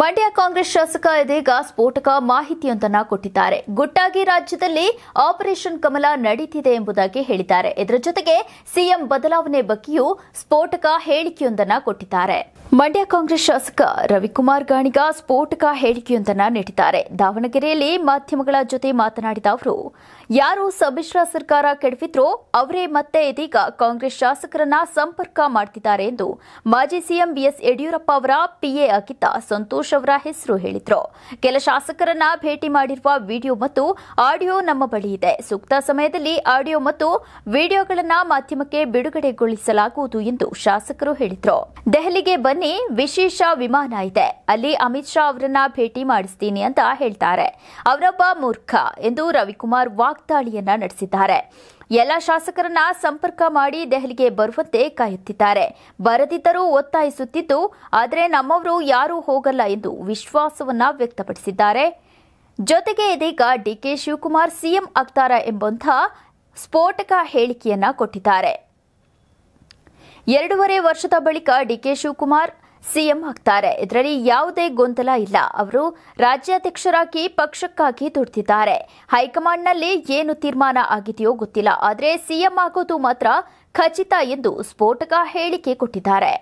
ಮಂಡ್ಯ ಕಾಂಗ್ರೆಸ್ ಶಾಸಕ ಇದೀಗ ಸ್ಫೋಟಕ ಮಾಹಿತಿಯೊಂದನ್ನ ಕೊಟ್ಟಿದ್ದಾರೆ ಗುಟ್ಟಾಗಿ ರಾಜ್ಯದಲ್ಲಿ ಆಪರೇಷನ್ ಕಮಲ ನಡೀತಿದೆ ಎಂಬುದಾಗಿ ಹೇಳಿದ್ದಾರೆ ಇದರ ಜೊತೆಗೆ ಸಿಎಂ ಬದಲಾವಣೆ ಬಗ್ಗೆಯೂ ಸ್ಫೋಟಕ ಹೇಳಿಕೆಯೊಂದನ್ನು ಕೊಟ್ಟಿದ್ದಾರೆ ಮಂಡ್ಯ ಕಾಂಗ್ರೆಸ್ ಶಾಸಕ ರವಿಕುಮಾರ್ ಗಾಣಿಗ ಸ್ಫೋಟಕ ಹೇಳಿಕೆಯೊಂದನ್ನು ನೀಡಿದ್ದಾರೆ ದಾವಣಗೆರೆಯಲ್ಲಿ ಮಾಧ್ಯಮಗಳ ಜೊತೆ ಮಾತನಾಡಿದ ಅವರು ಯಾರು ಸಮ್ಮಿಶ್ರ ಸರ್ಕಾರ ಕೆಡವಿದ್ರೋ ಅವರೇ ಮತ್ತೆ ಇದೀಗ ಕಾಂಗ್ರೆಸ್ ಶಾಸಕರನ್ನ ಸಂಪರ್ಕ ಮಾಡ್ತಿದ್ದಾರೆ ಎಂದು ಮಾಜಿ ಸಿಎಂ ಬಿಎಸ್ ಯಡಿಯೂರಪ್ಪ ಅವರ ಪಿಎ ಆಗಿದ್ದ ಸಂತೋಷ್ ಸಂತೋಷ್ ಅವರ ಹೆಸರು ಹೇಳಿದ್ರು ಕೆಲ ಶಾಸಕರನ್ನ ಭೇಟಿ ಮಾಡಿರುವ ವಿಡಿಯೋ ಮತ್ತು ಆಡಿಯೋ ನಮ್ಮ ಬಳಿ ಇದೆ ಸೂಕ್ತ ಸಮಯದಲ್ಲಿ ಆಡಿಯೋ ಮತ್ತು ವಿಡಿಯೋಗಳನ್ನ ಮಾಧ್ಯಮಕ್ಕೆ ಬಿಡುಗಡೆಗೊಳಿಸಲಾಗುವುದು ಎಂದು ಶಾಸಕರು ಹೇಳಿದ್ರು ದೆಹಲಿಗೆ ಬನ್ನಿ ವಿಶೇಷ ವಿಮಾನ ಇದೆ ಅಲ್ಲಿ ಅಮಿತ್ ಶಾ ಅವರನ್ನ ಭೇಟಿ ಮಾಡಿಸ್ತೀನಿ ಅಂತ ಹೇಳ್ತಾರೆ ಅವರೊಬ್ಬ ಮೂರ್ಖ ಎಂದು ರವಿಕುಮಾರ್ ವಾಗ್ದಾಳಿಯನ್ನ ನಡೆಸಿದ್ದಾರೆ ಎಲ್ಲ ಶಾಸಕರನ್ನ ಸಂಪರ್ಕ ಮಾಡಿ ದೆಹಲಿಗೆ ಬರುವಂತೆ ಕಾಯುತ್ತಿದ್ದಾರೆ ಬರದಿದ್ದರೂ ಒತ್ತಾಯಿಸುತ್ತಿದ್ದು ಆದರೆ ನಮ್ಮವರು ಯಾರೂ ಹೋಗಲ್ಲ ಎಂದು ವಿಶ್ವಾಸವನ್ನ ವ್ಯಕ್ತಪಡಿಸಿದ್ದಾರೆ ಜೊತೆಗೆ ಇದೀಗ ಡಿಕೆ ಶಿವಕುಮಾರ್ ಸಿಎಂ ಆಗ್ತಾರ ಎಂಬಂತಹ ಸ್ಫೋಟಕ ಹೇಳಿಕೆಯನ್ನ ಕೊಟ್ಟಿದ್ದಾರೆ ಎರಡೂವರೆ ವರ್ಷದ ಬಳಿಕ ಡಿಕೆ ಶಿವಕುಮಾರ್ ಸಿಎಂ ಆಗ್ತಾರೆ ಇದರಲ್ಲಿ ಯಾವುದೇ ಗೊಂದಲ ಇಲ್ಲ ಅವರು ರಾಜ್ಯಾಧ್ಯಕ್ಷರಾಗಿ ಪಕ್ಷಕ್ಕಾಗಿ ದುಡ್ತಿದ್ದಾರೆ ಹೈಕಮಾಂಡ್ನಲ್ಲಿ ಏನು ತೀರ್ಮಾನ ಆಗಿದೆಯೋ ಗೊತ್ತಿಲ್ಲ ಆದರೆ ಸಿಎಂ ಆಗೋದು ಮಾತ್ರ ಖಚಿತ ಎಂದು ಸ್ಫೋಟಕ ಹೇಳಿಕೆ ಕೊಟ್ಟಿದ್ದಾರೆ